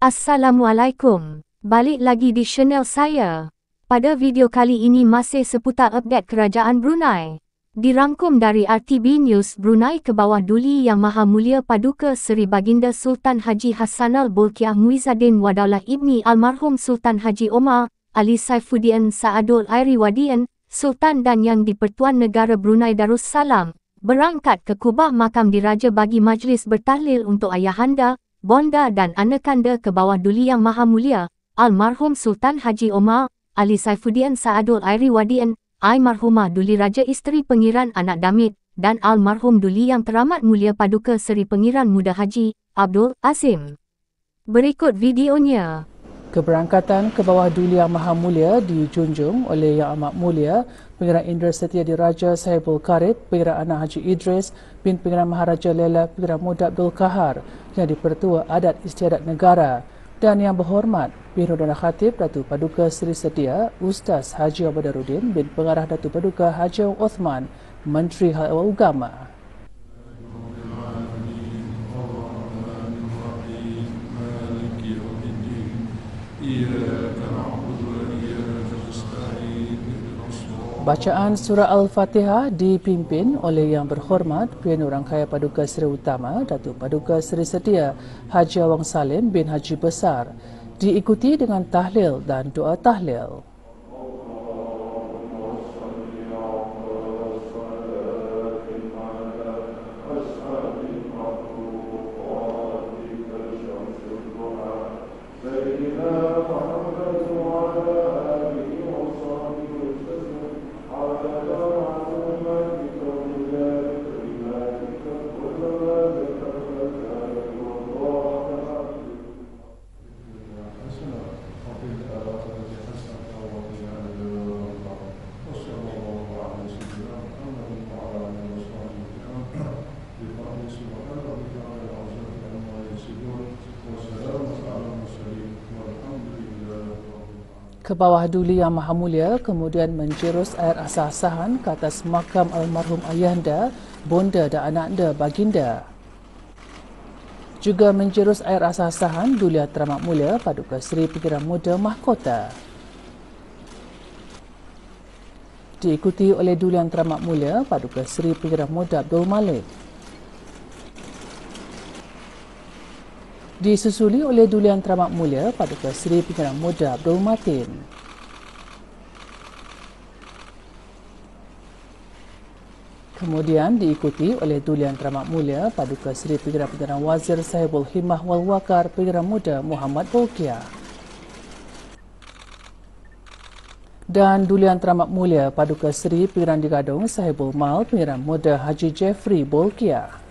Assalamualaikum. Balik lagi di channel saya. Pada video kali ini masih seputar update kerajaan Brunei. Dirangkum dari RTB News Brunei ke bawah duli Yang Maha Mulia Paduka Seri Baginda Sultan Haji Hassanal Bolkiah Muizadin Wadalah Ibni Almarhum Sultan Haji Omar Ali Saifuddin Saadul Airi Wadien, Sultan dan Yang di-Pertuan Negara Brunei Darussalam, berangkat ke Kubah Makam Diraja bagi majlis bertahlil untuk Ayahanda, Bonda dan Anakanda ke bawah Duli Yang Maha Mulia, Almarhum Sultan Haji Omar, Ali Saifuddin Saadul Airi Wadien, Aimarhumah Duli Raja Isteri Pengiran Anak Damit, dan Almarhum Duli Yang Teramat Mulia Paduka Seri Pengiran Muda Haji, Abdul Azim. Berikut videonya. Keberangkatan ke bawah Duli Yang Maha Mulia dijunjung oleh Yang Amat Mulia, Pengiran Indra Setia di Raja Sahibul Karib, Pengiran Anak Haji Idris, bin Pengiran Maharaja Lela Pengiran Muda Abdul Kahar, yang dipertua adat istiadat negara. Dan yang berhormat, Pihir Udana Khatib Datu Paduka Seri Setia, Ustaz Haji Abadarudin bin Pengarah Datu Paduka Haji Uthman, Menteri Hal Agama. Bacaan surah Al-Fatihah dipimpin oleh yang berhormat Puan Orang Kaya Paduka Seri Utama Datuk Paduka Seri Setia Haji Awang Salim bin Haji Besar diikuti dengan tahlil dan doa tahlil. ke bawah Duli Yang Maha Mulia kemudian menjerus air asasahan ke atas makam almarhum ayahanda, bonda dan anaknda baginda. Juga menjerus air asasahan asahan Dulia Teramat Mulia Paduka Seri Pikiran Muda Mahkota. Diikuti oleh Dulian Teramat Mulia Paduka Seri Pikiran Muda Abdul Malik. disusuli oleh Dulian Teramat Mulia pada Seri Pimpinan Muda Abdul Matin. Kemudian diikuti oleh Dulian Teramat Mulia Paduka Seri Pengerang Pengerang Wazir Sahibul Himah Wal Wakar Pengerang Muda Muhammad Bulkia. Dan Dulian Teramat Mulia Paduka Seri Pengerang Digadung Sahibul Mal Pengerang Muda Haji Jeffrey Bulkia.